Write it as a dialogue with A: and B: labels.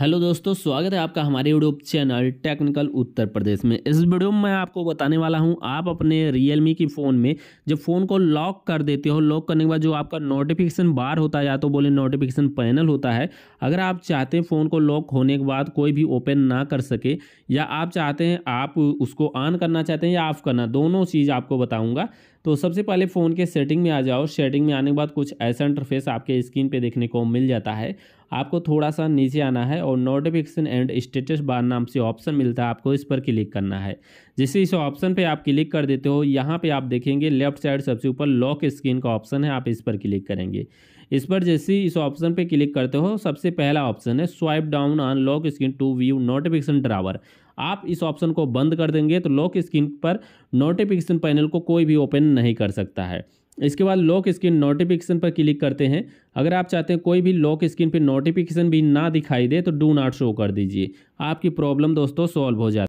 A: hello दोस्तों स्वागत है आपका हमारे YouTube channel technical Uttar Pradesh में इस वीडियो में मैं आपको बताने वाला हूं आप अपने रियलमी की फ़ोन में जब फ़ोन को लॉक कर देते हो लॉक करने के बाद जो आपका नोटिफिकेशन बार होता है या तो बोले नोटिफिकेशन पैनल होता है अगर आप चाहते हैं फ़ोन को लॉक होने के बाद कोई भी ओपन ना कर सके या आप चाहते हैं आप उसको ऑन करना चाहते हैं या ऑफ करना दोनों चीज़ आपको बताऊँगा तो सबसे पहले फ़ोन के सेटिंग में आ जाओ सेटिंग में आने के बाद कुछ ऐसा इंटरफेस आपके स्क्रीन पे देखने को मिल जाता है आपको थोड़ा सा नीचे आना है और नोटिफिकेशन एंड स्टेटस बार नाम से ऑप्शन मिलता है आपको इस पर क्लिक करना है जैसे इस ऑप्शन पे आप क्लिक कर देते हो यहाँ पे आप देखेंगे लेफ्ट साइड सबसे ऊपर लॉक स्क्रीन का ऑप्शन है आप इस पर क्लिक करेंगे इस पर जैसे इस ऑप्शन पे क्लिक करते हो सबसे पहला ऑप्शन है swipe down on lock screen to view notification drawer आप इस ऑप्शन को बंद कर देंगे तो लॉक स्क्रीन पर नोटिफिकेशन पैनल को कोई भी ओपन नहीं कर सकता है इसके बाद लॉक स्क्रीन नोटिफिकेशन पर क्लिक करते हैं अगर आप चाहते हैं कोई भी लॉक स्क्रीन पर नोटिफिकेशन भी ना दिखाई दे तो डू नॉट शो कर दीजिए आपकी प्रॉब्लम दोस्तों सॉल्व हो जाती